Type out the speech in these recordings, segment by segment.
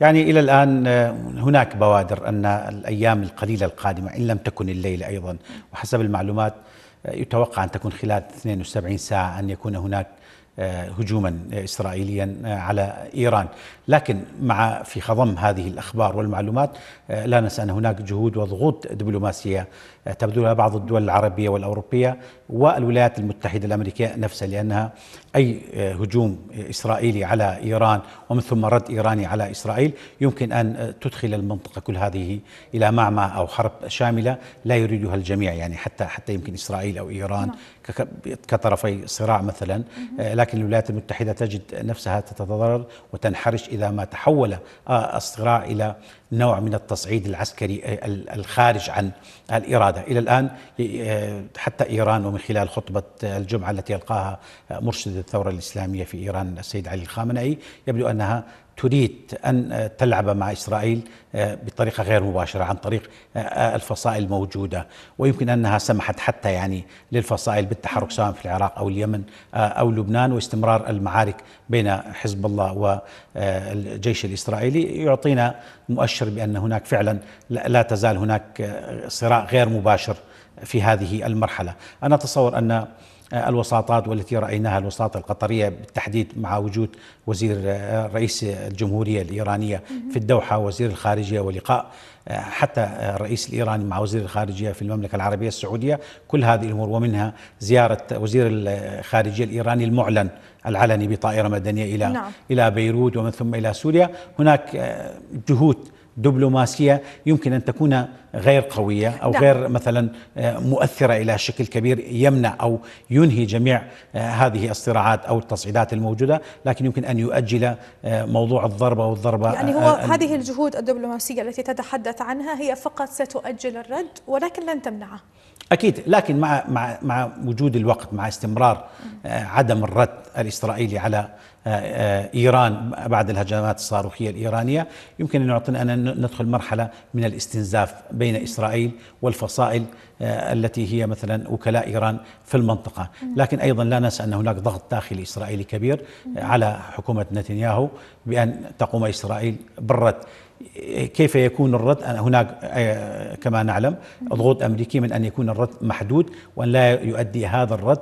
يعني إلى الآن آه، هناك بوادر أن الأيام القليلة القادمة إن لم تكن الليلة أيضا وحسب المعلومات آه، يتوقع أن تكون خلال 72 ساعة أن يكون هناك آه، هجوما آه، اسرائيليا آه، على ايران، لكن مع في خضم هذه الاخبار والمعلومات لا ننسى ان هناك جهود وضغوط دبلوماسيه تبذلها بعض الدول العربيه والاوروبيه والولايات المتحده الامريكيه نفسها لانها اي هجوم اسرائيلي على ايران ومن ثم رد ايراني على اسرائيل يمكن ان تدخل المنطقه كل هذه الى معمعة او حرب شامله لا يريدها الجميع يعني حتى حتى يمكن اسرائيل او ايران نعم. كطرفي صراع مثلا لكن ولكن الولايات المتحدة تجد نفسها تتضرر وتنحرش إذا ما تحول آه، الصراع إلى نوع من التصعيد العسكري آه، الخارج عن الإرادة إلى الآن آه، حتى إيران ومن خلال خطبة الجمعة التي ألقاها مرشد الثورة الإسلامية في إيران السيد علي الخامنئي يبدو أنها تريد أن تلعب مع إسرائيل آه، بطريقة غير مباشرة عن طريق آه، آه، الفصائل الموجودة ويمكن أنها سمحت حتى يعني للفصائل بالتحرك سواء في العراق أو اليمن أو لبنان واستمرار المعارك بين حزب الله والجيش الإسرائيلي يعطينا مؤشر بأن هناك فعلا لا تزال هناك صراع غير مباشر في هذه المرحلة أنا أتصور أن الوساطات والتي رايناها الوساطه القطريه بالتحديد مع وجود وزير آه، رئيس الجمهوريه الايرانيه في الدوحه وزير الخارجيه ولقاء آه، حتى الرئيس آه، الايراني مع وزير الخارجيه في المملكه العربيه السعوديه كل هذه الامور ومنها زياره وزير الخارجيه الايراني المعلن العلني بطائره مدنيه الى نعم. الى بيروت ومن ثم الى سوريا هناك جهود دبلوماسية يمكن أن تكون غير قوية أو ده. نعم. غير مثلا آه، مؤثرة إلى شكل كبير يمنع أو ينهي جميع آه، هذه الصراعات أو التصعيدات الموجودة لكن يمكن أن يؤجل آه، موضوع الضربة والضربة يعني هو هذه الجهود الدبلوماسية التي تتحدث عنها هي فقط ستؤجل الرد ولكن لن تمنعه اكيد لكن مع مع مع وجود الوقت مع استمرار آه، عدم الرد الاسرائيلي على آه، آه، ايران بعد الهجمات الصاروخيه الايرانيه يمكن ان يعطينا ان ندخل مرحله من الاستنزاف بين اسرائيل والفصائل التي هي مثلا وكلاء ايران في المنطقه، لكن ايضا لا ننسى ان هناك ضغط داخلي اسرائيلي كبير على حكومه نتنياهو بان تقوم اسرائيل بالرد كيف يكون الرد هناك آه، كما نعلم ضغوط امريكيه من أن يكون الرد محدود وأن لا يؤدي هذا الرد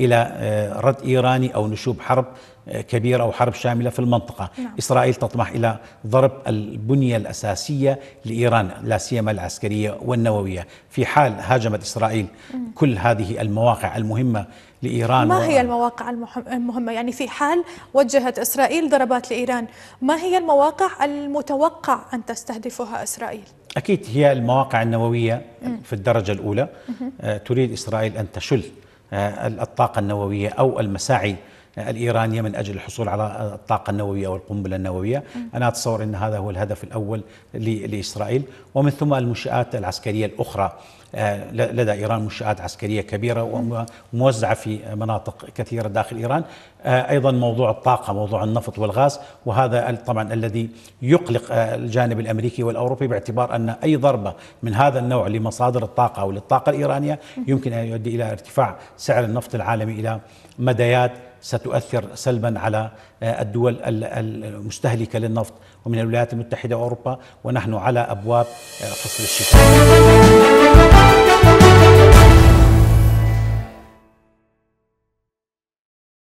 إلى آه، رد إيراني أو نشوب حرب آه، كبيرة أو حرب شاملة في المنطقة نعم. إسرائيل تطمح إلى ضرب البنية الأساسية لإيران لا سيما العسكرية والنووية في حال هاجمت إسرائيل مم. كل هذه المواقع المهمة لإيران ما و... هي المواقع المهمة يعني في حال وجهت إسرائيل ضربات لإيران ما هي المواقع المتوقع أن تستهدفها إسرائيل؟ أكيد هي المواقع النووية مم. في الدرجة الأولى مم. آه، تريد إسرائيل أن تشل آه، الطاقة النووية أو المساعي الإيرانية من أجل الحصول على الطاقة النووية والقنبلة النووية أنا أتصور أن هذا هو الهدف الأول لإسرائيل ومن ثم المنشآت العسكرية الأخرى آه، لدى إيران منشآت عسكرية كبيرة وموزعة في مناطق كثيرة داخل إيران آه، أيضا موضوع الطاقة موضوع النفط والغاز وهذا طبعا الذي يقلق آه، الجانب الأمريكي والأوروبي باعتبار أن أي ضربة من هذا النوع لمصادر الطاقة أو للطاقة الإيرانية يمكن أن يؤدي إلى ارتفاع سعر النفط العالمي إلى مديات ستؤثر سلبا على آه، الدول المستهلكة للنفط ومن الولايات المتحدة وأوروبا ونحن على أبواب آه، فصل الشتاء